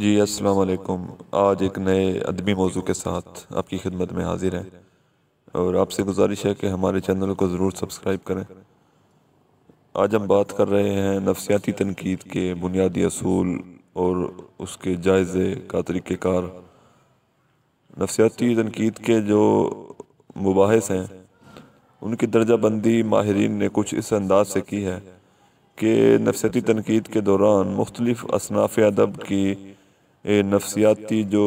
जी अस्सलाम आज एक नए अदबी मौजू के साथ आपकी खिदमत में हाजिर हैं और आपसे गुजारिश है कि हमारे चैनल को ज़रूर सब्सक्राइब करें आज हम बात कर रहे हैं नफसियाती तनकीद के बुनियादी असूल और उसके जायज़े का तरीक़ार नफसियाती तनकीद के जो मुबास हैं उनकी दर्जा बंदी माहरीन ने कुछ इस अंदाज से की है कि नफसियाती तनकीद के दौरान मुख्तलिफ़ असनाफ़ अदब की नफसियाती जो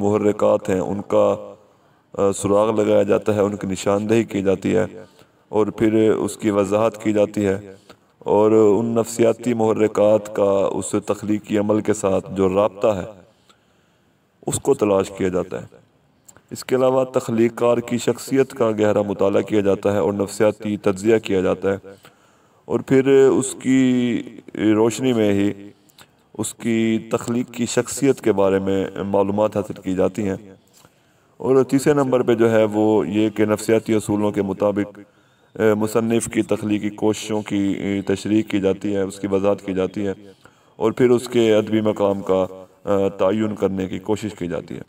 महरक़ात हैं उनका सुराग लगाया जाता है उनकी निशानदेही की जाती है और फिर उसकी वजाहत की जाती है और उन नफसियाती महरिकात का उस तख्लीकी अमल के साथ जो रबता है उसको तलाश किया जाता है इसके अलावा तख्लीकार की शख्सियत का गहरा मताल किया जाता है और नफसियाती तजिया किया जाता है और फिर उसकी रोशनी में ही उसकी तख्लीक की शख्सियत के बारे में मालूम हासिल की जाती हैं और तीसरे नंबर पर जो है वो ये कि नफसियाती असूलों के मुताबिक मुसनफ़ की तख्लीकी कोशिशों की तशरी की जाती है उसकी वजात की जाती है और फिर उसके अदबी मकाम का तयन करने की कोशिश की जाती है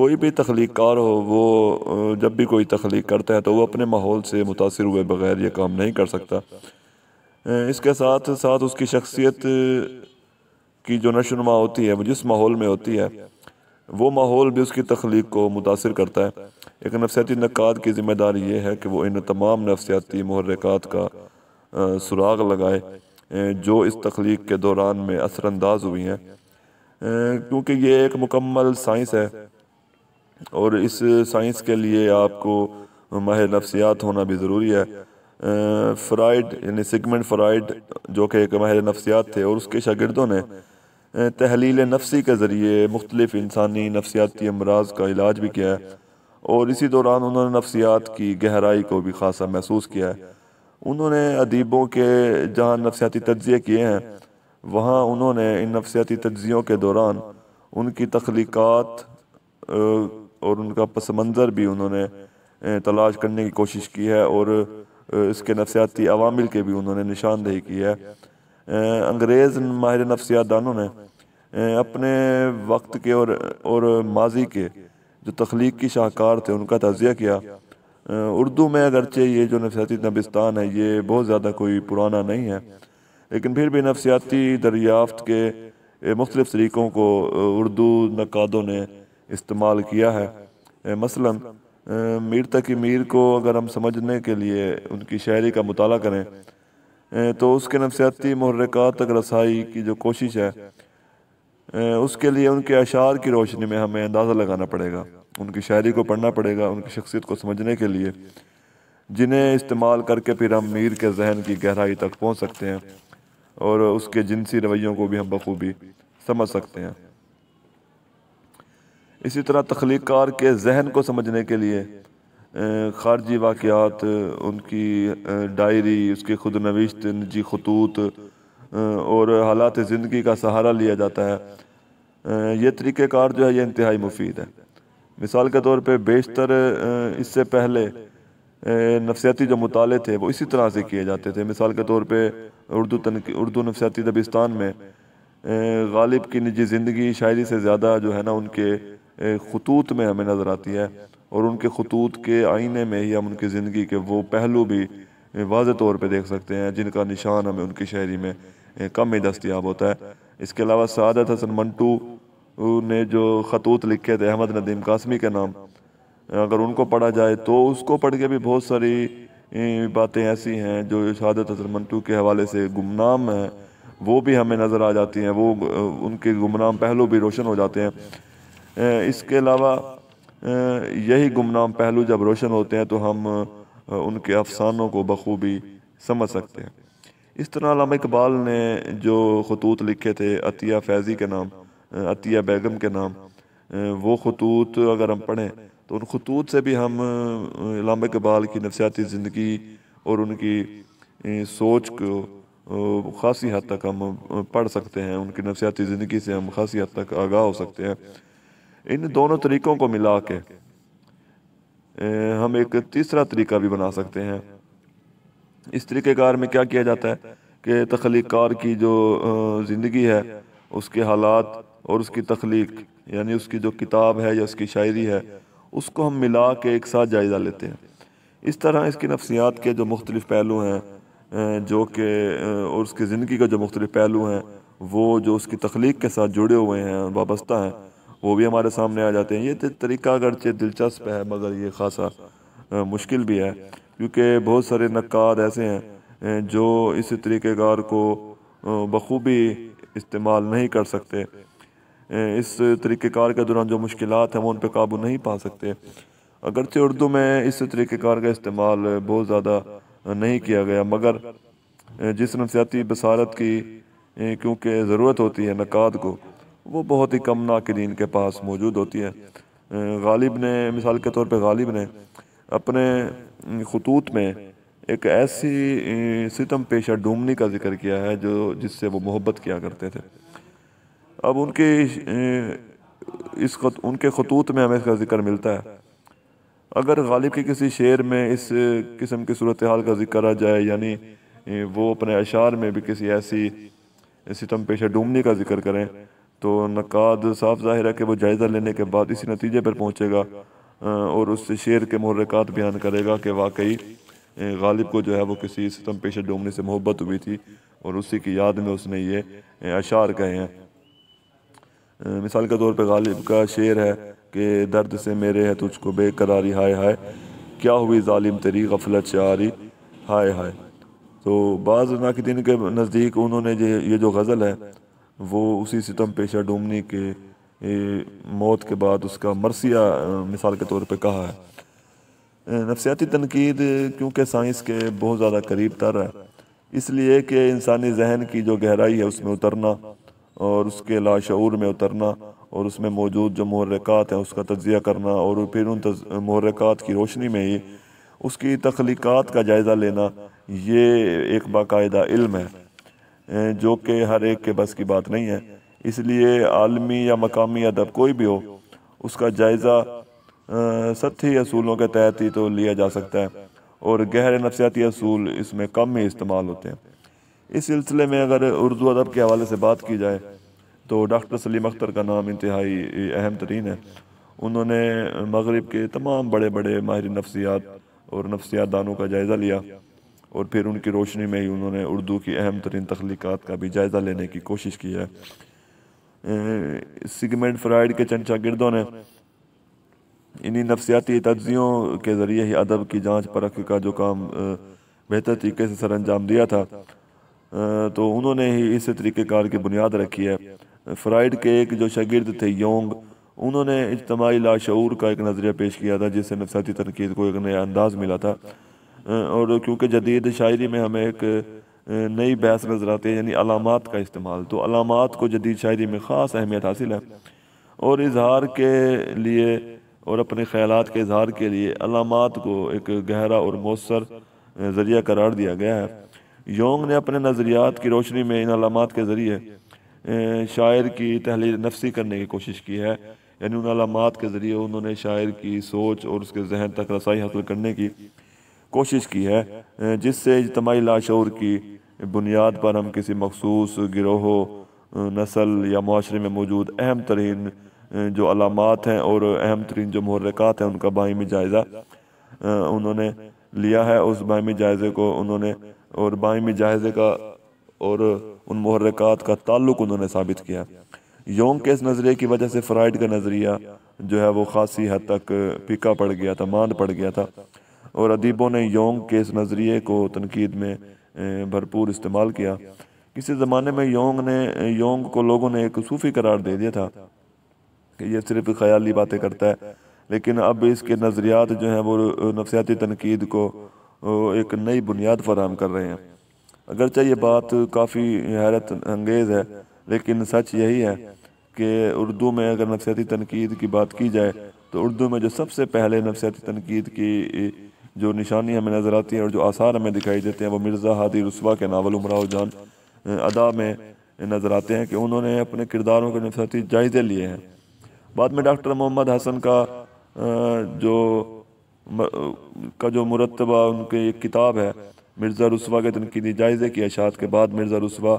कोई भी तख्लीक कार हो वो जब भी कोई तख्लीक करता है तो वह अपने माहौल से मुतासर हुए बग़ैर ये काम नहीं कर सकता इसके साथ साथ उसकी शख्सियत की जो नशोनमा होती है वो जिस माहौल में होती है वो माहौल भी उसकी तख्लीक को मुतासर करता है एक नफसियाती नक़ाद की जिम्मेदारी ये है कि वो इन तमाम नफसियाती महरक़ात का सुराग लगाए जो इस तख्लीक के दौरान में असरानंदाज हुई हैं क्योंकि ये एक मुकम्मल साइंस है और इस साइंस के लिए आपको माहिर नफसियात होना भी ज़रूरी है फ़्राइड यानी सिगमेंट फ़्राइड जो कि एक माहिर नफसियात थे और उसके शागिर्दों ने तहलील नफसी के ज़रिए मुख्तलिफ इंसानी नफसियाती अमराज का इलाज भी किया है और इसी दौरान उन्होंने नफसियात की गहराई को भी खासा महसूस किया है उन्होंने अदीबों के जहाँ नफसियाती तजिए किए हैं वहाँ उन्होंने इन नफसियाती तज्ज़ियों के दौरान उनकी तख्लीक़ात और उनका पस मंज़र भी उन्होंने तलाश करने की कोशिश की है और इसके नफसियाती अवामिल के भी उन्होंने निशानदेही की है अंग्रेज़ माहिर दानों ने अपने वक्त के और और माजी के जो तख्लीक की शाहकार थे उनका तजिया किया उर्दू में अगरचे ये जो नफसियाती नबिस्तान है ये बहुत ज़्यादा कोई पुराना नहीं है लेकिन फिर भी नफसियाती दरियाफ्त के मुख्तलिफ़ तरीक़ों को उर्दू नक़ादों ने इस्तेमाल किया है मसलन मीर तकी मीर को अगर हम समझने के लिए उनकी शायरी का मताल करें तो उसके नफसियाती महरक़ात तक रसाई की जो कोशिश है उसके लिए उनके अशार की रोशनी में हमें अंदाज़ा लगाना पड़ेगा उनकी शायरी को पढ़ना पड़ेगा उनकी शख्सियत को समझने के लिए जिन्हें इस्तेमाल करके फिर हम मीर के जहन की गहराई तक पहुँच सकते हैं और उसके जिनसी रवैयों को भी हम बखूबी समझ सकते हैं इसी तरह तख्लीकार के जहन को समझने के लिए खारजी वाक़ात उनकी डायरी उसके खुद नविश्त निजी खतूत और हालात ज़िंदगी का सहारा लिया जाता है ये तरीक़ार जो है ये इंतहाई मुफीद है मिसाल के तौर पर बेशतर इससे पहले नफसियाती जो मताले थे वो इसी तरह से किए जाते थे मिसाल के तौर पर उर्दू तन उर्दू नफसियाती दबिस्तान में गालिब की निजी ज़िंदगी शायरी से ज़्यादा जो है ना उनके खतूत में हमें नज़र आती है और उनके खतूत के आईने में ही हम उनकी ज़िंदगी के वो पहलू भी वाज तौर पर देख सकते हैं जिनका निशान हमें उनकी शायरी में कम ही दस्तियाब होता है इसके अलावा सदत हसन मंटू ने जो खतूत लिखे थे अहमद नदीम कासमी के नाम अगर उनको पढ़ा जाए तो उसको पढ़ के भी बहुत सारी बातें ऐसी हैं जो शहादत हसन मंटू के हवाले से गुमनाम हैं वो भी हमें नज़र आ जाती हैं वो उनके गुमनाम पहलू भी रोशन हो जाते हैं इसके अलावा यही गुमनाम पहलू जब रोशन होते हैं तो हम उनके अफसानों को बखूबी समझ सकते हैं इस तरह अलामा इकबाल ने जो खतूत लिखे थे अतिया फैज़ी के नाम अतिया बैगम के नाम वो खतूत अगर हम पढ़ें तो उन खतूत से भी हम अलामा इकबाल की नफसियाती ज़िंदगी और उनकी सोच को खासी हद तक हम पढ़ सकते हैं उनकी नफसियाती ज़िंदगी से हम खासी हद तक आगाह हो सकते हैं इन दोनों तरीक़ों को मिला के हम एक तीसरा तरीका भी बना सकते हैं इस तरीक़ेकार में क्या किया जाता है कि तख्लीकार की जो ज़िंदगी है उसके हालात और उसकी तख्लीक यानी उसकी जो किताब है या उसकी शायरी है उसको हम मिला के एक साथ जायज़ा लेते हैं इस तरह इसकी नफसियात के जो मुख्तलिफ पहलू हैं जो कि और उसकी ज़िंदगी के जो मुख्तलिफ पहलू हैं वो जो उसकी तख्लीक के साथ जुड़े हुए हैं और वाबस्ता हैं वो भी हमारे सामने आ जाते हैं ये तरीका अगरचे दिलचस्प है मगर ये खासा मुश्किल भी है क्योंकि बहुत सारे नक्कार ऐसे हैं जो इस तरीक़ेकार को बखूबी इस्तेमाल नहीं कर सकते इस तरीक़ेकार के दौरान जो मुश्किल हैं वो उन पर काबू नहीं पा सकते अगरचे उर्दू में इस तरीक़ेकार का इस्तेमाल बहुत ज़्यादा नहीं किया गया मगर जिस नफसियाती बसारत की क्योंकि ज़रूरत होती है नक़ाद को वो बहुत ही कम नाकदीन के पास मौजूद होती है गालिब ने मिसाल के तौर पर गालिब ने अपने खतूत में एक ऐसी सितम पेशा डूमनी का जिक्र किया है जो जिससे वो मोहब्बत किया करते थे अब उनके इस खत, उनके खतूत में हमें इसका जिक्र मिलता है अगर गालिब के किसी शेर में इस किस्म की सूरत हाल का जिक्र आ जाए यानी वो अपने अशार में भी किसी ऐसी सितम पेशा डूमनी का जिक्र करें तो नक़ाद साफ ज़ाहिर है कि वो जायज़ा लेने के बाद इसी नतीजे पर पहुँचेगा और उस शेर के महरक़ात बयान करेगा कि वाकई गालिब को जो है वो किसी सितम पेशे डोमने से मोहब्बत हुई थी और उसी की याद में उसने ये अशार कहे हैं मिसाल के तौर पर गालिब का शेर है कि दर्द से मेरे है तुझको बेकरारी हाय हाय क्या हुई ालिम तेरी गफलत शारी हाय हाय तो बाज़ नाकदीन के नज़दीक उन्होंने ये जो गज़ल है वो उसी सितम पेशा डोमनी के मौत के बाद उसका मरसिया मिसाल के तौर पर कहा है नफसियाती तनकीद क्योंकि साइंस के बहुत ज़्यादा करीब तर है इसलिए कि इंसानी जहन की जो गहराई है उसमें उतरना और उसके लाशूर में उतरना और उसमें मौजूद जो महरक़ात हैं उसका तजिया करना और फिर उन महरक़ात की रोशनी में ही उसकी तख्लीक का जायज़ा लेना ये एक बाकायदा इल्म है जो कि हर एक के बस की बात नहीं है इसलिए आलमी या मकामी अदब कोई भी हो उसका जायज़ा सती असूलों के तहत ही तो लिया जा सकता है और गहरे नफसियाती असूल इसमें कम ही इस्तेमाल होते हैं इस सिलसिले में अगर उर्दू अदब के हवाले से बात की जाए तो डॉक्टर सलीम अख्तर का नाम इंतहाई अहम तरीन है उन्होंने मगरब के तमाम बड़े बड़े माहिर नफसियात और नफसियात दानों का जायज़ा लिया और फिर उनकी रोशनी में ही उन्होंने उर्दू की अहम तरीन तख्लीक़ात का भी जायज़ा लेने की कोशिश की है सिगमेंट फ्राइड के चंद शागिदों ने इन्हीं नफसियाती तजियों के ज़रिए ही अदब की जाँच परख का जो काम बेहतर तरीके से सर अंजाम दिया था तो उन्होंने ही इस तरीक़ेकार की बुनियाद रखी है फ्राइड के एक जो शागिर्द थे योंग उन्होंने इजतमाही लाशूर का एक नज़रिया पेश किया था जिससे नफसियाती तनकीद को एक नया अंदाज़ मिला था और क्योंकि जदीद शायरी में हमें एक नई बहस नज़र आती है यानी अलामत का इस्तेमाल तो अलामत को जदीद शायरी में ख़ास अहमियत हासिल है और इजहार के लिए और अपने ख्याल के इजहार के लिए अलामत को एक गहरा और मौसर ज़रिया करार दिया गया है योंग ने अपने नज़रियात की रोशनी में इन अलामत के ज़रिए शायर की तहलील नफसी करने की कोशिश की है यानी उन अलामत के ज़रिए उन्होंने शायर की सोच और उसके जहन तक रसाई हासिल करने की कोशिश की है जिससे इजतमाही लाशोर की बुनियाद पर हम किसी मखसूस गिरोह नस्ल या माशरे में मौजूद अहम तरीन जो अलामत हैं और अहम तरीन जो महरक़ात हैं उनका बाहमी जायज़ा उन्होंने लिया है उस बाहिमी जायज़े को उन्होंने और बाहमी जायज़े का और उन महरक़ात का ताल्लुक उन्होंने साबित किया योंग के इस नज़रिए की वजह से फ्राइड का नज़रिया जो है वो खासी हद तक पिका पड़ गया था मांद पड़ गया था और अदीबों ने योंग के इस नज़रिए को तनकीद में भरपूर इस्तेमाल किया किसी ज़माने में योंग ने योंग को लोगों ने एक सूफ़ी करार दे दिया था कि यह सिर्फ ख्याली बातें करता है लेकिन अब इसके नज़रियात जो हैं वो नफसियाती तनकीद को एक नई बुनियाद फराम कर रहे हैं अगरचे ये बात काफ़ी हैरत अंगेज़ है लेकिन सच यही है कि उर्दू में अगर नफसियाती तनकीद की बात की जाए तो उर्दू में जो सबसे पहले नफसियाती तनकीद की जो निशानी हमें नज़र आती हैं और जो आसार हमें दिखाई देते हैं वो मिर्ज़ा हादी रसवा के नावल उमराव जान अदा में नज़र आते हैं कि उन्होंने अपने किरदारों के नफसती जायज़े लिए हैं बाद में डॉक्टर मोहम्मद हसन का जो का जो मुरतबा उनकी एक किताब है मिर्ज़ा रसवा के तनकीदी जायज़े की अशात के बाद मिर्ज़ा रसवा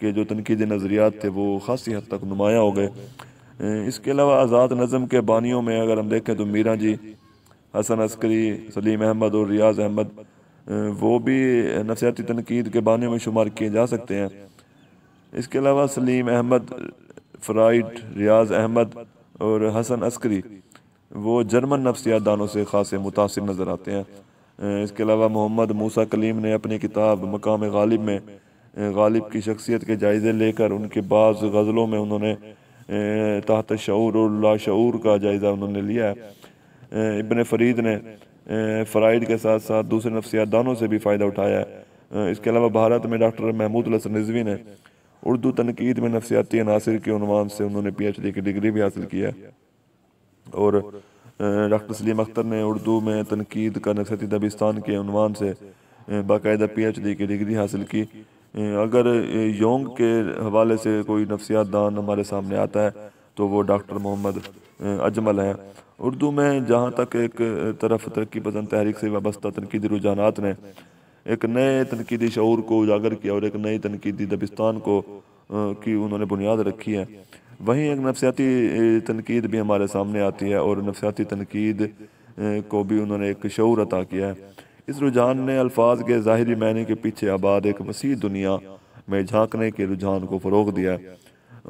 के जो तनकीदी नज़रियात थे वो खासी हद तक नुमाया हो गए इसके अलावा आज़ाद नज़म के बानियों में अगर हम देखें तो मीरा जी हसन अस्करी सलीम अहमद और रियाज अहमद वो भी नफसियाती तनकीद के बाने में शुमार किए जा सकते हैं इसके अलावा सलीम अहमद फ्राइड रियाज अहमद और हसन अस्करी वो जर्मन नफसियात दानों से खास मुतासर नज़र आते हैं इसके अलावा मोहम्मद मूसा कलीम ने अपनी किताब मकाम गालिब में गालिब की शख्सियत के जायज़े लेकर उनके बाद गज़लों में उन्होंने तहत शूर और लाशूर का जायज़ा उन्होंने लिया है इबन फरीद ने फ़राइद के साथ साथ दूसरे नफसियात दानों से भी फ़ायदा उठाया है इसके अलावा भारत में डॉक्टर महमूद लसन रिजवी ने उर्दू तनकीद में नफसियाती अनासर के अनवान से उन्होंने पी एच डी की डिग्री भी हासिल किया और डॉक्टर सलीम अख्तर ने उर्दू में तनकीद का नफसती दबिस्तान के अनवान से बाकायदा पी एच डी की डिग्री हासिल की अगर योंग के हवाले से कोई नफसियात दान हमारे सामने आता है तो वो डॉक्टर मोहम्मद अजमल हैं उर्दू में जहाँ तक एक तरफ तरक्की पसंद तहरीक से वाबस्ता तनकीदी रुझानात ने एक नए तनकीदी शूर को उजागर किया और एक नई तनकीदी दबिस्तान को की उन्होंने बुनियाद रखी है वहीं एक नफसियाती तनकीद भी हमारे सामने आती है और नफसियाती तनकीद को भी उन्होंने एक शूर अता किया है इस रुझान ने अल्फाज के ज़ाहरी मायने के पीछे आबाद एक वसी दुनिया में झांकने के रुझान को फ़रोग दिया है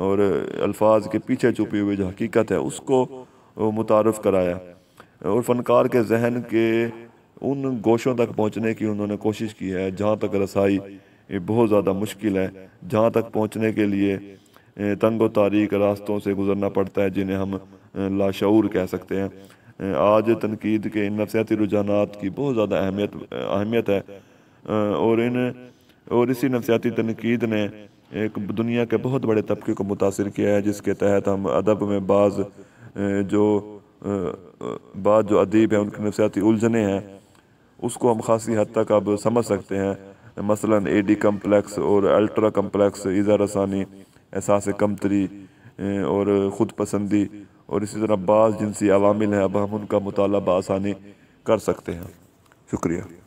और अल्फाज के पीछे छुपी हुई जो हकीकत है उसको मुतारफ़ कराया और फ़नकार के जहन के उन गोशों तक पहुँचने की उन्होंने कोशिश की है जहाँ तक रसाई बहुत ज़्यादा मुश्किल है जहाँ तक पहुँचने के लिए तंग व तारीख रास्तों से गुजरना पड़ता है जिन्हें हम लाशूर कह सकते हैं आज तनकीद के इन नफसियाती रुझाना की बहुत ज़्यादा अहमियत अहमियत है और इन और इसी नफसियाती तनकीद ने एक दुनिया के बहुत बड़े तबके को मुतासर किया है जिसके तहत हम अदब में बाज़ जो बात जो अदीब हैं उनकी नफसियाती उलझने हैं उसको हम खासी हद तक अब समझ सकते हैं मसलन ए डी कम्प्लेक्स और अल्ट्रा कम्प्लेक्स इज़ा रसानी एहसास कमतरी और ख़ुद पसंदी और इसी तरह बाज़ जिनसी अवामिल हैं अब हम उनका मुताला बसानी कर सकते हैं शुक्रिया